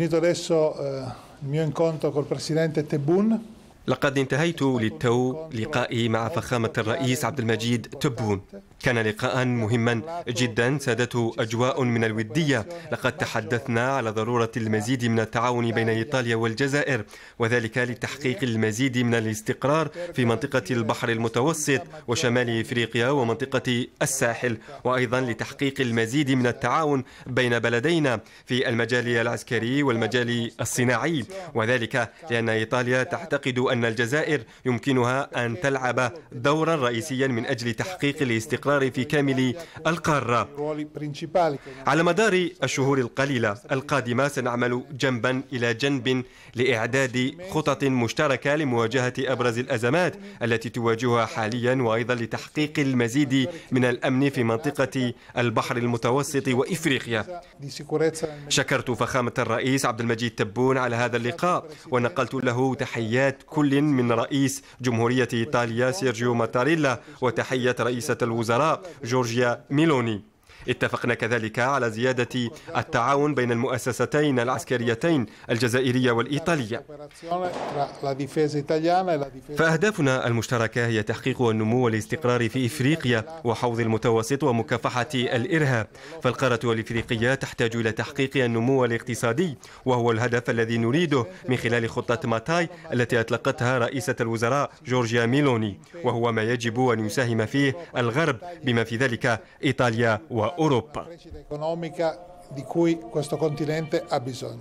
finito adesso eh, il mio incontro col presidente Tebun لقد انتهيت للتو لقائي مع فخامة الرئيس عبد المجيد تبون كان لقاء مهما جدا سادته أجواء من الودية لقد تحدثنا على ضرورة المزيد من التعاون بين إيطاليا والجزائر وذلك لتحقيق المزيد من الاستقرار في منطقة البحر المتوسط وشمال إفريقيا ومنطقة الساحل وأيضا لتحقيق المزيد من التعاون بين بلدينا في المجال العسكري والمجال الصناعي وذلك لأن إيطاليا تعتقد أن الجزائر يمكنها أن تلعب دورا رئيسيا من أجل تحقيق الاستقرار في كامل القارة على مدار الشهور القليلة القادمة سنعمل جنبا إلى جنب لإعداد خطط مشتركة لمواجهة أبرز الأزمات التي تواجهها حاليا وأيضا لتحقيق المزيد من الأمن في منطقة البحر المتوسط وإفريقيا شكرت فخامة الرئيس عبد المجيد تبون على هذا اللقاء ونقلت له تحيات كل كل من رئيس جمهورية إيطاليا سيرجيو ماتاريلا وتحية رئيسة الوزراء جورجيا ميلوني اتفقنا كذلك على زيادة التعاون بين المؤسستين العسكريتين الجزائرية والإيطالية فأهدافنا المشتركة هي تحقيق النمو والاستقرار في إفريقيا وحوض المتوسط ومكافحة الإرهاب فالقارة الإفريقية تحتاج إلى تحقيق النمو الاقتصادي وهو الهدف الذي نريده من خلال خطة ماتاي التي أطلقتها رئيسة الوزراء جورجيا ميلوني وهو ما يجب أن يساهم فيه الغرب بما في ذلك إيطاليا و Europa. Una crescita economica di cui questo continente ha bisogno.